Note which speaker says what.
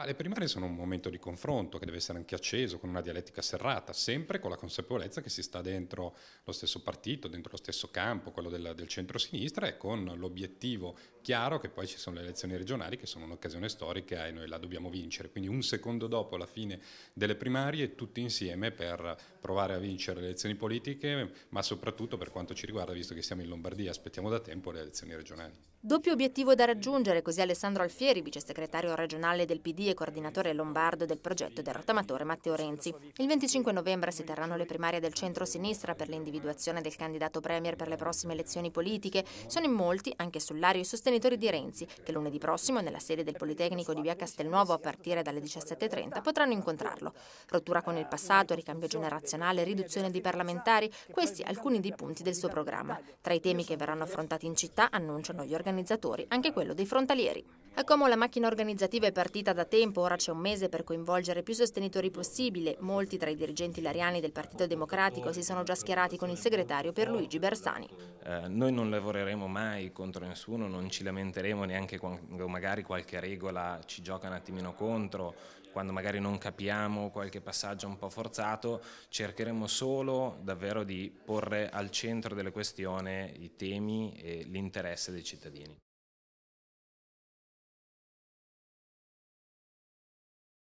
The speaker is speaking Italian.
Speaker 1: Ma le primarie sono un momento di confronto che deve essere anche acceso, con una dialettica serrata, sempre con la consapevolezza che si sta dentro lo stesso partito, dentro lo stesso campo, quello del, del centro-sinistra e con l'obiettivo chiaro che poi ci sono le elezioni regionali che sono un'occasione storica e noi la dobbiamo vincere. Quindi un secondo dopo la fine delle primarie tutti insieme per provare a vincere le elezioni politiche, ma soprattutto per quanto ci riguarda, visto che siamo in Lombardia, aspettiamo da tempo le elezioni regionali.
Speaker 2: Doppio obiettivo da raggiungere, così Alessandro Alfieri, vice segretario regionale del PD e coordinatore lombardo del progetto del rottamatore Matteo Renzi. Il 25 novembre si terranno le primarie del centro-sinistra per l'individuazione del candidato premier per le prossime elezioni politiche. Sono in molti, anche sull'ario, i sostenitori di Renzi, che lunedì prossimo nella sede del Politecnico di via Castelnuovo a partire dalle 17.30 potranno incontrarlo. Rottura con il passato, ricambio generazionale, riduzione di parlamentari, questi alcuni dei punti del suo programma. Tra i temi che verranno affrontati in città annunciano gli organizzatori, anche quello dei frontalieri. A Como la macchina organizzativa è partita da tempo, ora c'è un mese per coinvolgere più sostenitori possibile. Molti tra i dirigenti lariani del Partito Democratico si sono già schierati con il segretario per Luigi Bersani.
Speaker 3: Eh, noi non lavoreremo mai contro nessuno, non ci lamenteremo neanche quando magari qualche regola ci gioca un attimino contro, quando magari non capiamo qualche passaggio un po' forzato, cercheremo solo davvero di porre al centro delle questioni i temi
Speaker 2: e l'interesse dei cittadini.